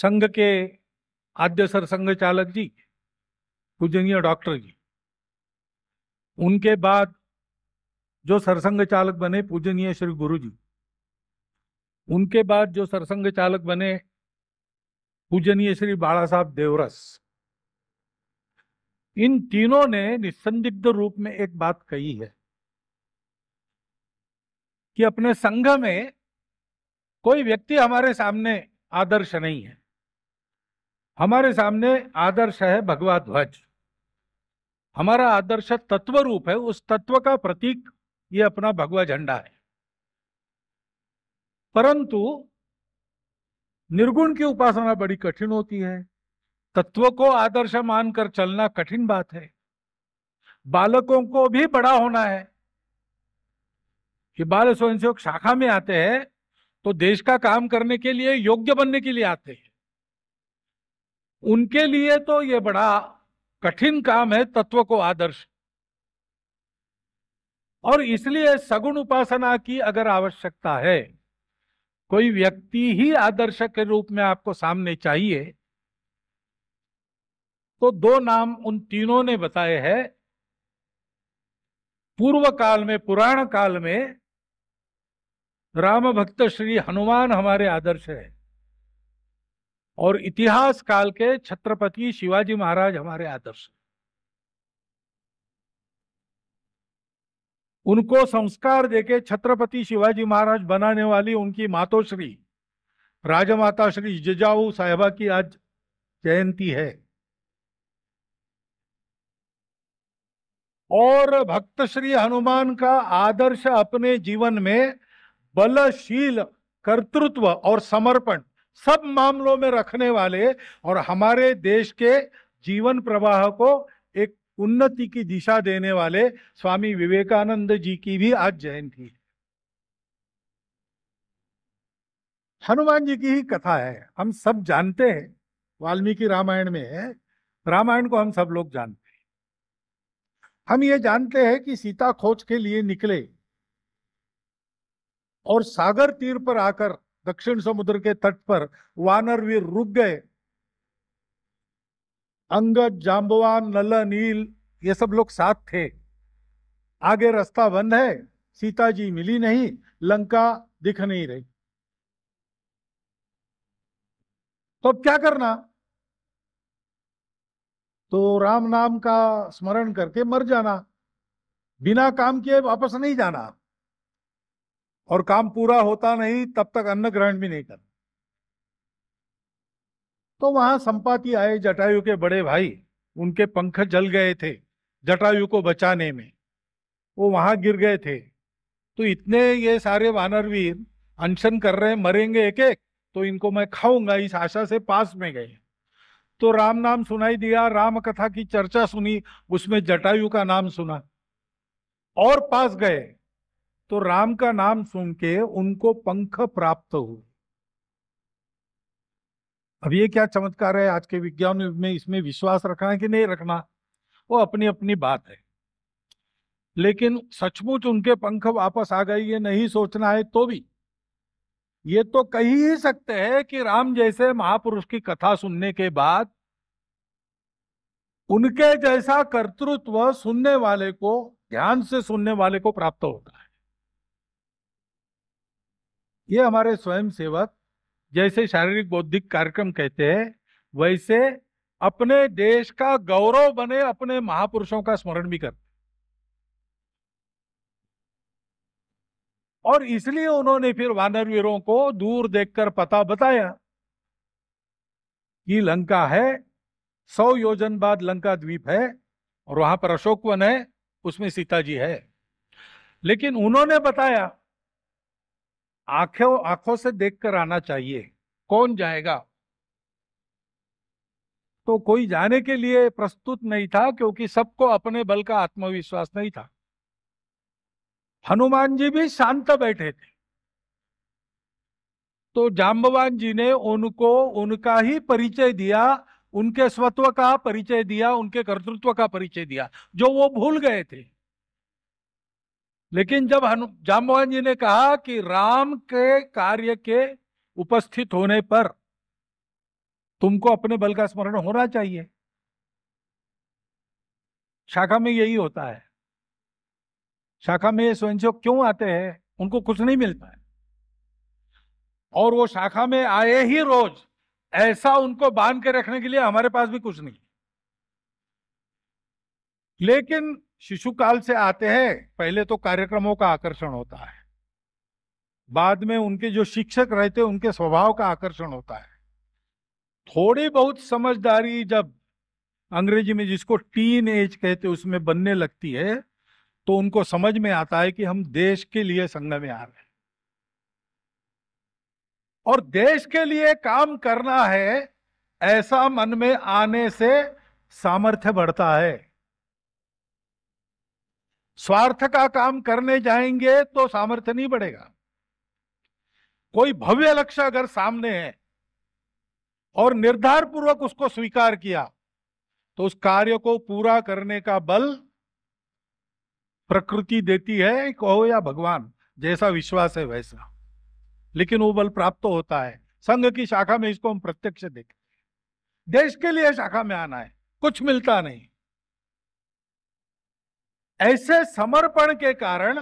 संघ के आद्य सर संघ चालक जी पूजनीय डॉक्टर जी उनके बाद जो सरसंघ चालक बने पूजनीय श्री गुरु जी उनके बाद जो सरसंघ चालक बने पूजनीय श्री बाला साहब देवरस इन तीनों ने निसंदिग्ध रूप में एक बात कही है कि अपने संघ में कोई व्यक्ति हमारे सामने आदर्श नहीं है हमारे सामने आदर्श है भगवा ध्वज हमारा आदर्श तत्व रूप है उस तत्व का प्रतीक ये अपना भगवा झंडा है परंतु निर्गुण की उपासना बड़ी कठिन होती है तत्व को आदर्श मानकर चलना कठिन बात है बालकों को भी बड़ा होना है कि बाल स्वयंसेवक शाखा में आते हैं तो देश का काम करने के लिए योग्य बनने के लिए आते हैं उनके लिए तो ये बड़ा कठिन काम है तत्व को आदर्श और इसलिए सगुण उपासना की अगर आवश्यकता है कोई व्यक्ति ही आदर्श के रूप में आपको सामने चाहिए तो दो नाम उन तीनों ने बताए हैं पूर्व काल में पुराण काल में राम भक्त श्री हनुमान हमारे आदर्श है और इतिहास काल के छत्रपति शिवाजी महाराज हमारे आदर्श उनको संस्कार देके छत्रपति शिवाजी महाराज बनाने वाली उनकी मातोश्री राजमाता श्री जजाऊ साहिबा की आज जयंती है और भक्त श्री हनुमान का आदर्श अपने जीवन में बलशील कर्तृत्व और समर्पण सब मामलों में रखने वाले और हमारे देश के जीवन प्रवाह को एक उन्नति की दिशा देने वाले स्वामी विवेकानंद जी की भी आज जयंती है हनुमान जी की ही कथा है हम सब जानते हैं वाल्मीकि रामायण में है रामायण को हम सब लोग जानते हैं हम ये जानते हैं कि सीता खोज के लिए निकले और सागर तीर पर आकर दक्षिण समुद्र के तट पर वानर वीर रुक गए अंगद जाम्बवान नल नील ये सब लोग साथ थे आगे रास्ता बंद है सीता जी मिली नहीं लंका दिख नहीं रही तो अब क्या करना तो राम नाम का स्मरण करके मर जाना बिना काम किए वापस नहीं जाना और काम पूरा होता नहीं तब तक अन्न ग्रहण भी नहीं करना तो वहां संपाति आए जटायु के बड़े भाई उनके पंख जल गए थे जटायु को बचाने में वो वहां गिर गए थे तो इतने ये सारे वानरवीर अनशन कर रहे मरेंगे एक एक तो इनको मैं खाऊंगा इस आशा से पास में गए तो राम नाम सुनाई दिया राम कथा की चर्चा सुनी उसमें जटायु का नाम सुना और पास गए तो राम का नाम सुन के उनको पंख प्राप्त हुए अब ये क्या चमत्कार है आज के विज्ञान में इसमें विश्वास रखना है कि नहीं रखना वो अपनी अपनी बात है लेकिन सचमुच उनके पंख वापस आ गए ये नहीं सोचना है तो भी ये तो कही ही सकते हैं कि राम जैसे महापुरुष की कथा सुनने के बाद उनके जैसा कर्तृत्व सुनने वाले को ध्यान से सुनने वाले को प्राप्त होता है ये हमारे स्वयं सेवक जैसे शारीरिक बौद्धिक कार्यक्रम कहते हैं वैसे अपने देश का गौरव बने अपने महापुरुषों का स्मरण भी करते और इसलिए उन्होंने फिर वानर वीरों को दूर देखकर पता बताया कि लंका है सौ योजन बाद लंका द्वीप है और वहां पर अशोक वन है उसमें सीता जी है लेकिन उन्होंने बताया आंखों आंखों से देखकर आना चाहिए कौन जाएगा तो कोई जाने के लिए प्रस्तुत नहीं था क्योंकि सबको अपने बल का आत्मविश्वास नहीं था हनुमान जी भी शांत बैठे थे तो जाम्बवान जी ने उनको उनका ही परिचय दिया उनके स्वत्व का परिचय दिया उनके कर्तृत्व का परिचय दिया जो वो भूल गए थे लेकिन जब जामोहन जी ने कहा कि राम के कार्य के उपस्थित होने पर तुमको अपने बल का स्मरण होना चाहिए शाखा में यही होता है शाखा में स्वयंसेवक क्यों आते हैं उनको कुछ नहीं मिलता है और वो शाखा में आए ही रोज ऐसा उनको बांध के रखने के लिए हमारे पास भी कुछ नहीं लेकिन शिशु काल से आते हैं पहले तो कार्यक्रमों का आकर्षण होता है बाद में उनके जो शिक्षक रहते हैं उनके स्वभाव का आकर्षण होता है थोड़ी बहुत समझदारी जब अंग्रेजी में जिसको टीन एज कहते उसमें बनने लगती है तो उनको समझ में आता है कि हम देश के लिए संघ में आ रहे हैं और देश के लिए काम करना है ऐसा मन में आने से सामर्थ्य बढ़ता है स्वार्थ का काम करने जाएंगे तो सामर्थ्य नहीं बढ़ेगा कोई भव्य लक्ष्य अगर सामने है और निर्धार पूर्वक उसको स्वीकार किया तो उस कार्य को पूरा करने का बल प्रकृति देती है कहो या भगवान जैसा विश्वास है वैसा लेकिन वो बल प्राप्त तो होता है संघ की शाखा में इसको हम प्रत्यक्ष देखते देश के लिए शाखा में आना है कुछ मिलता नहीं ऐसे समर्पण के कारण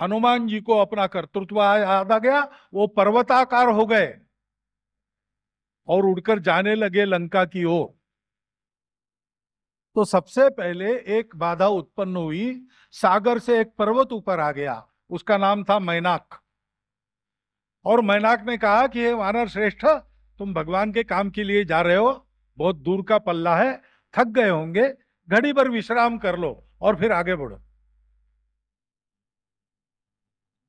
हनुमान जी को अपना कर्तृत्व याद आ गया वो पर्वताकार हो गए और उड़कर जाने लगे लंका की ओर तो सबसे पहले एक बाधा उत्पन्न हुई सागर से एक पर्वत ऊपर आ गया उसका नाम था मैनाक और मैनाक ने कहा कि हे वानर श्रेष्ठ तुम भगवान के काम के लिए जा रहे हो बहुत दूर का पल्ला है थक गए होंगे घड़ी भर विश्राम कर लो और फिर आगे बढ़ो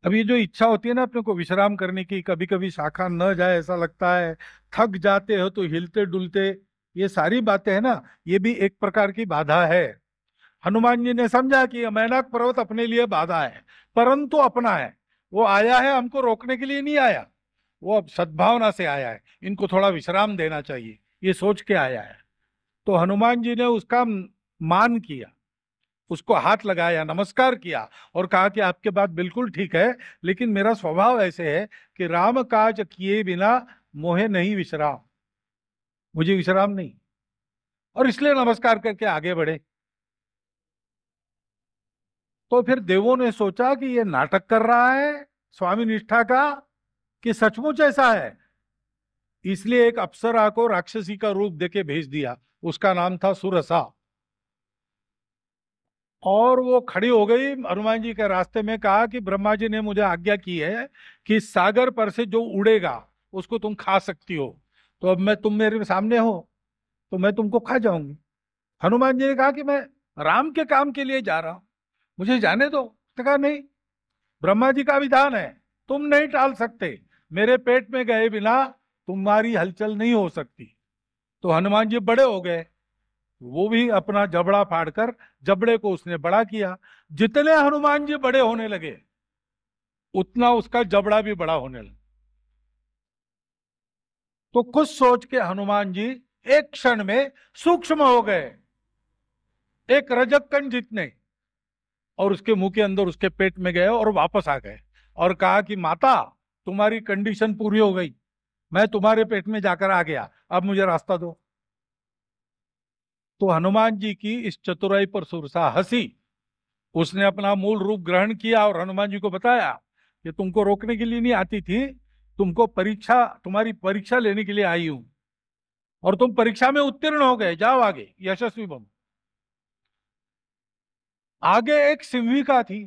अब ये जो इच्छा होती है ना अपने को विश्राम करने की कभी कभी शाखा न जाए ऐसा लगता है थक जाते हो तो हिलते डुलते ये सारी बातें है ना ये भी एक प्रकार की बाधा है हनुमान जी ने समझा कि अमैनाक पर्वत अपने लिए बाधा है परंतु अपना है वो आया है हमको रोकने के लिए नहीं आया वो अब सद्भावना से आया है इनको थोड़ा विश्राम देना चाहिए ये सोच के आया है तो हनुमान जी ने उसका मान किया उसको हाथ लगाया नमस्कार किया और कहा कि आपके बात बिल्कुल ठीक है लेकिन मेरा स्वभाव ऐसे है कि राम काज किए बिना मोहे नहीं विश्राम मुझे विश्राम नहीं और इसलिए नमस्कार करके आगे बढ़े तो फिर देवों ने सोचा कि ये नाटक कर रहा है स्वामी निष्ठा का कि सचमुच ऐसा है इसलिए एक अप्सरा को राक्षसी का रूप देके भेज दिया उसका नाम था सुरसा और वो खड़ी हो गई हनुमान जी के रास्ते में कहा कि ब्रह्मा जी ने मुझे आज्ञा की है कि सागर पर से जो उड़ेगा उसको तुम खा सकती हो तो अब मैं तुम मेरे सामने हो तो मैं तुमको खा जाऊंगी हनुमान जी ने कहा कि मैं राम के काम के लिए जा रहा हूं मुझे जाने दो तो कहा नहीं ब्रह्मा जी का विधान है तुम नहीं टाल सकते मेरे पेट में गए बिना तुम्हारी हलचल नहीं हो सकती तो हनुमान जी बड़े हो गए वो भी अपना जबड़ा फाड़कर जबड़े को उसने बड़ा किया जितने हनुमान जी बड़े होने लगे उतना उसका जबड़ा भी बड़ा होने लगा तो कुछ सोच के हनुमान जी एक क्षण में सूक्ष्म हो गए एक रजक कण जितने और उसके मुंह के अंदर उसके पेट में गए और वापस आ गए और कहा कि माता तुम्हारी कंडीशन पूरी हो गई मैं तुम्हारे पेट में जाकर आ गया अब मुझे रास्ता दो तो हनुमान जी की इस चतुराई पर सुरसा हंसी उसने अपना मूल रूप ग्रहण किया और हनुमान जी को बताया कि तुमको रोकने के लिए नहीं आती थी तुमको परीक्षा तुम्हारी परीक्षा लेने के लिए आई हूं और तुम परीक्षा में उत्तीर्ण हो गए जाओ आगे यशस्वी बनो आगे एक सिंहिका थी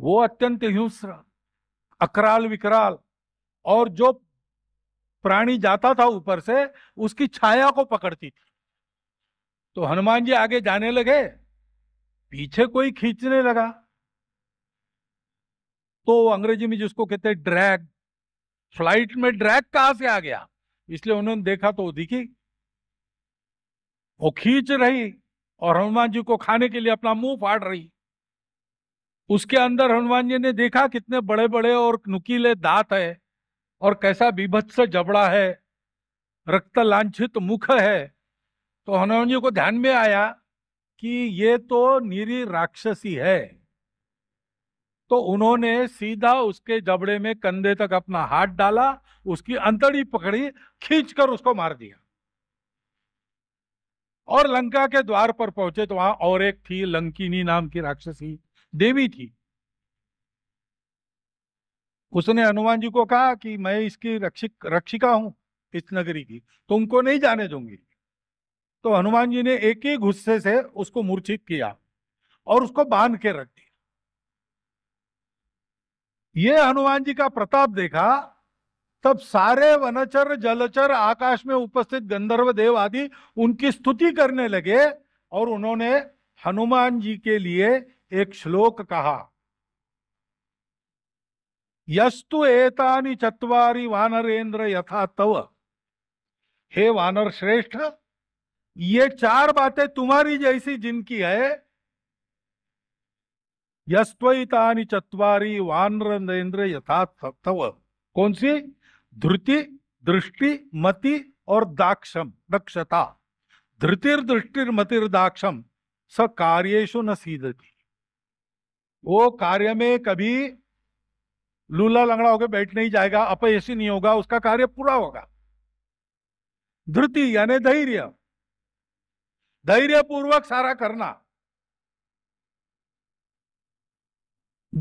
वो अत्यंत हिंस्र अकराल विकराल और जो प्राणी जाता था ऊपर से उसकी छाया को पकड़ती थी तो हनुमान जी आगे जाने लगे पीछे कोई खींचने लगा तो अंग्रेजी में जिसको कहते हैं ड्रैग फ्लाइट में ड्रैग कहां से आ गया इसलिए उन्होंने देखा तो दिखी वो खींच रही और हनुमान जी को खाने के लिए अपना मुंह फाड़ रही उसके अंदर हनुमान जी ने देखा कितने बड़े बड़े और नुकीले दांत है और कैसा बीभत्स जबड़ा है रक्त लांछित मुख है तो हनुमान जी को ध्यान में आया कि ये तो नीरी राक्षसी है तो उन्होंने सीधा उसके जबड़े में कंधे तक अपना हाथ डाला उसकी अंतड़ी पकड़ी खींचकर उसको मार दिया और लंका के द्वार पर पहुंचे तो वहां और एक थी लंकिनी नाम की राक्षसी देवी थी उसने हनुमान जी को कहा कि मैं इसकी रक्षिक रक्षिका हूं इस नगरी की तुमको नहीं जाने दूंगी तो हनुमान जी ने एक ही गुस्से से उसको मूर्छित किया और उसको बांध के रख दिया ये हनुमान जी का प्रताप देखा तब सारे वनचर जलचर आकाश में उपस्थित गंधर्व देव आदि उनकी स्तुति करने लगे और उन्होंने हनुमान जी के लिए एक श्लोक कहा यस्तु एतानि चत्वारी वानरेन्द्र यथा तव हे वानर श्रेष्ठ ये चार बातें तुम्हारी जैसी जिनकी है यस्वतानी चतरी वानरेन्द्र यथात्व कौन सी धृति दृष्टि मति और दाक्षम दक्षता धृतिर दृष्टिर मतिर दाक्षम स कार्येशु न सीधती वो कार्य में कभी लूला लंगड़ा होकर बैठ नहीं जाएगा अपयशी नहीं होगा उसका कार्य पूरा होगा धृति यानी धैर्य धैर्यपूर्वक सारा करना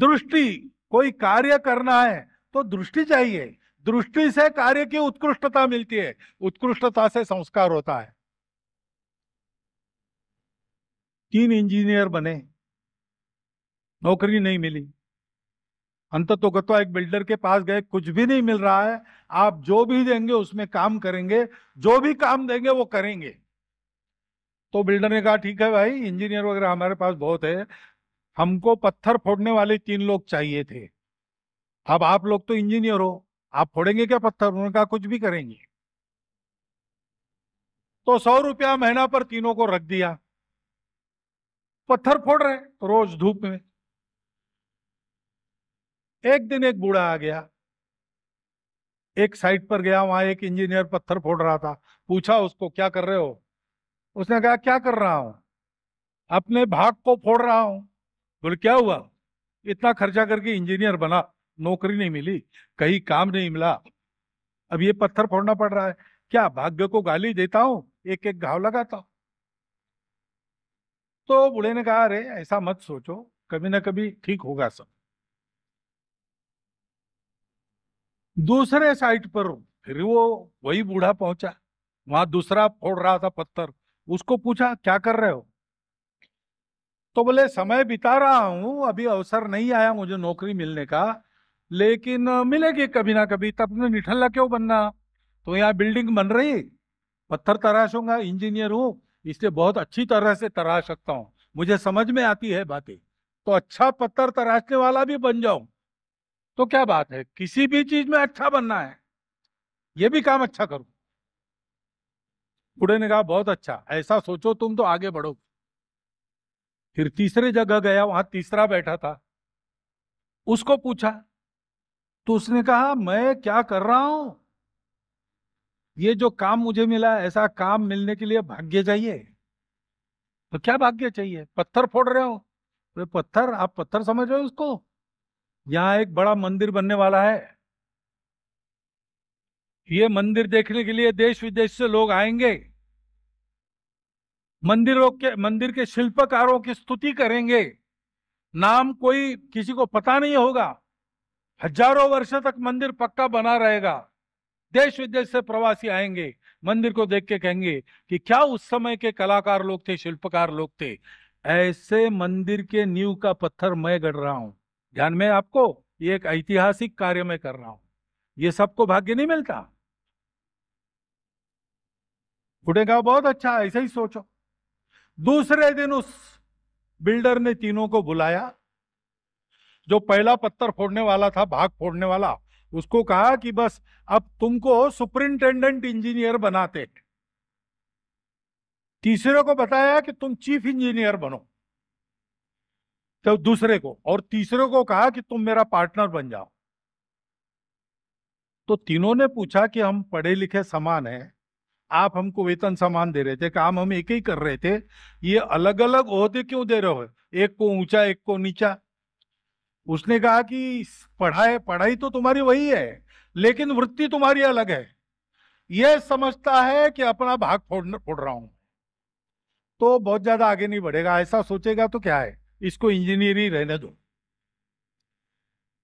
दृष्टि कोई कार्य करना है तो दृष्टि चाहिए दृष्टि से कार्य की उत्कृष्टता मिलती है उत्कृष्टता से संस्कार होता है तीन इंजीनियर बने नौकरी नहीं मिली अंत तो गतो एक बिल्डर के पास गए कुछ भी नहीं मिल रहा है आप जो भी देंगे उसमें काम करेंगे जो भी काम देंगे वो करेंगे तो बिल्डर ने कहा ठीक है भाई इंजीनियर वगैरह हमारे पास बहुत है हमको पत्थर फोड़ने वाले तीन लोग चाहिए थे अब आप लोग तो इंजीनियर हो आप फोड़ेंगे क्या पत्थर उन्होंने कहा कुछ भी करेंगे तो सौ रुपया महीना पर तीनों को रख दिया पत्थर फोड़ रहे तो रोज धूप में एक दिन एक बूढ़ा आ गया एक साइट पर गया वहां एक इंजीनियर पत्थर फोड़ रहा था पूछा उसको क्या कर रहे हो उसने कहा क्या कर रहा हूं अपने भाग को फोड़ रहा हूं बोले क्या हुआ इतना खर्चा करके इंजीनियर बना नौकरी नहीं मिली कहीं काम नहीं मिला अब ये पत्थर फोड़ना पड़ रहा है क्या भाग्य को गाली देता हूं एक एक घाव लगाता हूं तो बूढ़े ने कहा अरे ऐसा मत सोचो कभी ना कभी ठीक होगा सब दूसरे साइड पर फिर वो वही बूढ़ा पहुंचा वहां दूसरा फोड़ रहा था पत्थर उसको पूछा क्या कर रहे हो तो बोले समय बिता रहा हूं अभी अवसर नहीं आया मुझे नौकरी मिलने का लेकिन मिलेगी कभी ना कभी तब ने तो निठल्ला क्यों बनना तो यहाँ बिल्डिंग बन रही पत्थर तराशूंगा इंजीनियर हूँ इसलिए बहुत अच्छी तरह से तराश सकता हूं मुझे समझ में आती है बातें तो अच्छा पत्थर तराशने वाला भी बन जाऊं तो क्या बात है किसी भी चीज में अच्छा बनना है ये भी काम अच्छा करूं बुढ़े ने कहा बहुत अच्छा ऐसा सोचो तुम तो आगे बढ़ो फिर तीसरे जगह गया वहां तीसरा बैठा था उसको पूछा तो उसने कहा मैं क्या कर रहा हूं ये जो काम मुझे मिला ऐसा काम मिलने के लिए भाग्य चाहिए तो क्या भाग्य चाहिए पत्थर फोड़ रहे हो अरे पत्थर आप पत्थर समझ रहे हो उसको यहाँ एक बड़ा मंदिर बनने वाला है ये मंदिर देखने के लिए देश विदेश से लोग आएंगे मंदिरों के मंदिर के शिल्पकारों की स्तुति करेंगे नाम कोई किसी को पता नहीं होगा हजारों वर्ष तक मंदिर पक्का बना रहेगा देश विदेश से प्रवासी आएंगे मंदिर को देख के कहेंगे कि क्या उस समय के कलाकार लोग थे शिल्पकार लोग थे ऐसे मंदिर के नींव का पत्थर मैं गढ़ रहा हूं ध्यान में आपको ये एक ऐतिहासिक कार्य में कर रहा हूं ये सबको भाग्य नहीं मिलता फुटेगा बहुत अच्छा ऐसा ही सोचो दूसरे दिन उस बिल्डर ने तीनों को बुलाया जो पहला पत्थर फोड़ने वाला था भाग फोड़ने वाला उसको कहा कि बस अब तुमको सुपरिंटेंडेंट इंजीनियर बनाते तीसरे को बताया कि तुम चीफ इंजीनियर बनो तो दूसरे को और तीसरे को कहा कि तुम मेरा पार्टनर बन जाओ तो तीनों ने पूछा कि हम पढ़े लिखे समान हैं आप हमको वेतन समान दे रहे थे काम हम एक ही कर रहे थे ये अलग अलग ओहदे क्यों दे रहे हो एक को ऊंचा एक को नीचा उसने कहा कि पढ़ाए पढ़ाई तो तुम्हारी वही है लेकिन वृत्ति तुम्हारी अलग है यह समझता है कि अपना भाग फोड़ फोड़ रहा हूं तो बहुत ज्यादा आगे नहीं बढ़ेगा ऐसा सोचेगा तो क्या है इसको इंजीनियर ही रहने दो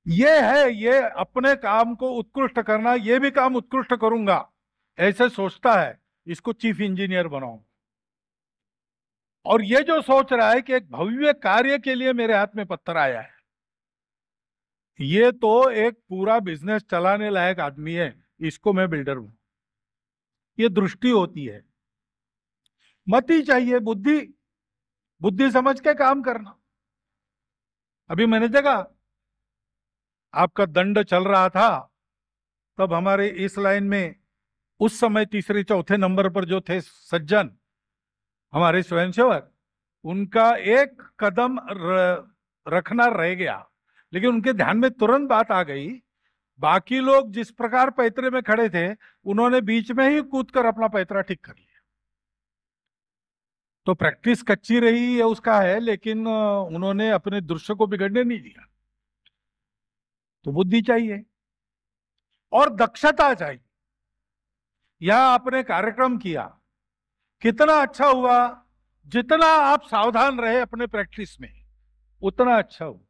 ये है ये अपने काम को उत्कृष्ट करना ये भी काम उत्कृष्ट करूंगा ऐसे सोचता है इसको चीफ इंजीनियर बनाऊ और ये जो सोच रहा है कि एक भव्य कार्य के लिए मेरे हाथ में पत्थर आया है ये तो एक पूरा बिजनेस चलाने लायक आदमी है इसको मैं बिल्डर हूं ये दृष्टि होती है मती चाहिए बुद्धि बुद्धि समझ के काम करना अभी मैंने जगह आपका दंड चल रहा था तब हमारे इस लाइन में उस समय तीसरे चौथे नंबर पर जो थे सज्जन हमारे स्वयंसेवक उनका एक कदम रखना रह गया लेकिन उनके ध्यान में तुरंत बात आ गई बाकी लोग जिस प्रकार पैतरे में खड़े थे उन्होंने बीच में ही कूद कर अपना पैतरा ठीक कर लिया तो प्रैक्टिस कच्ची रही है उसका है लेकिन उन्होंने अपने दृश्य को बिगड़ने नहीं दिया तो बुद्धि चाहिए और दक्षता चाहिए यह आपने कार्यक्रम किया कितना अच्छा हुआ जितना आप सावधान रहे अपने प्रैक्टिस में उतना अच्छा हुआ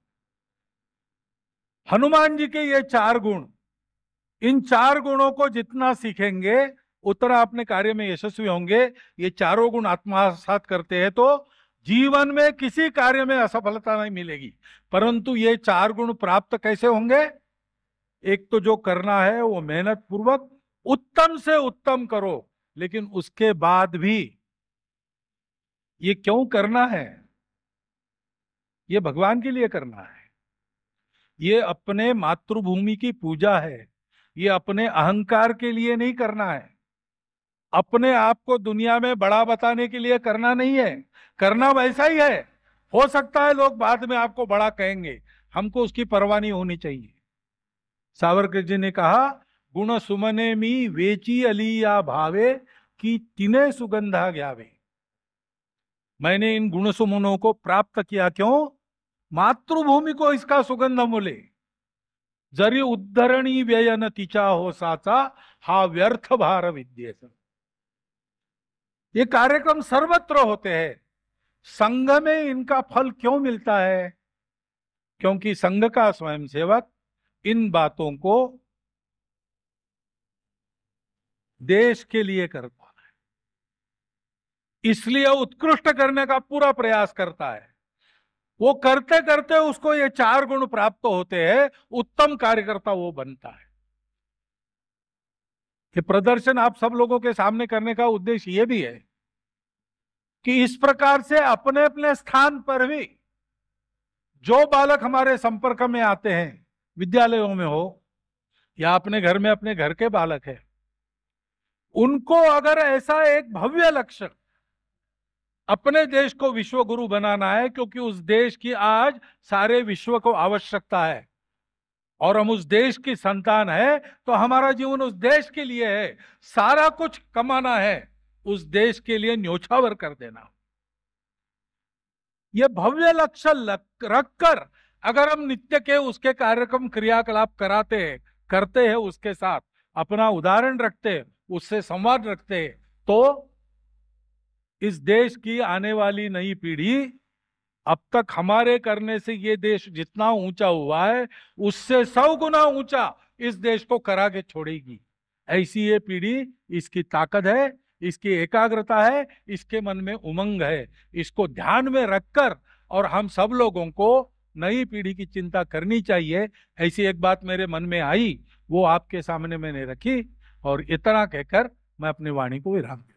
हनुमान जी के ये चार गुण इन चार गुणों को जितना सीखेंगे उतना अपने कार्य में यशस्वी होंगे ये चारों गुण आत्मसात करते हैं तो जीवन में किसी कार्य में असफलता नहीं मिलेगी परंतु ये चार गुण प्राप्त कैसे होंगे एक तो जो करना है वो मेहनत पूर्वक उत्तम से उत्तम करो लेकिन उसके बाद भी ये क्यों करना है ये भगवान के लिए करना है ये अपने मातृभूमि की पूजा है ये अपने अहंकार के लिए नहीं करना है अपने आप को दुनिया में बड़ा बताने के लिए करना नहीं है करना वैसा ही है हो सकता है लोग बाद में आपको बड़ा कहेंगे हमको उसकी परवाह नहीं होनी चाहिए सावरकर जी ने कहा गुण सुमने मी वेची अली या भावे की तिने सुगंधा ग्यावे मैंने इन गुण सुमनों को प्राप्त किया क्यों मातृभूमि को इसका सुगंध मोले जरी उद्धरणी व्यय न तिचा हो साचा हा व्यर्थ भार विद्येसन ये कार्यक्रम सर्वत्र होते हैं संघ में इनका फल क्यों मिलता है क्योंकि संघ का स्वयंसेवक इन बातों को देश के लिए करता है इसलिए उत्कृष्ट करने का पूरा प्रयास करता है वो करते करते उसको ये चार गुण प्राप्त होते हैं उत्तम कार्यकर्ता वो बनता है ये प्रदर्शन आप सब लोगों के सामने करने का उद्देश्य ये भी है कि इस प्रकार से अपने अपने स्थान पर भी जो बालक हमारे संपर्क में आते हैं विद्यालयों में हो या अपने घर में अपने घर के बालक है उनको अगर ऐसा एक भव्य लक्ष्य अपने देश को विश्व गुरु बनाना है क्योंकि उस देश की आज सारे विश्व को आवश्यकता है और हम उस देश की संतान है तो हमारा जीवन उस देश के लिए है सारा कुछ कमाना है उस देश के लिए न्योछावर कर देना ये भव्य लक्ष्य रखकर अगर हम नित्य के उसके कार्यक्रम क्रियाकलाप कराते हैं करते हैं उसके साथ अपना उदाहरण रखते हैं उससे संवाद रखते हैं तो इस देश की आने वाली नई पीढ़ी अब तक हमारे करने से ये देश जितना ऊंचा हुआ है उससे सौ गुना ऊंचा इस देश को करा के छोड़ेगी ऐसी ये पीढ़ी इसकी ताकत है इसकी एकाग्रता है इसके मन में उमंग है इसको ध्यान में रखकर और हम सब लोगों को नई पीढ़ी की चिंता करनी चाहिए ऐसी एक बात मेरे मन में आई वो आपके सामने मैंने रखी और इतना कहकर मैं अपनी वाणी को विराम दिया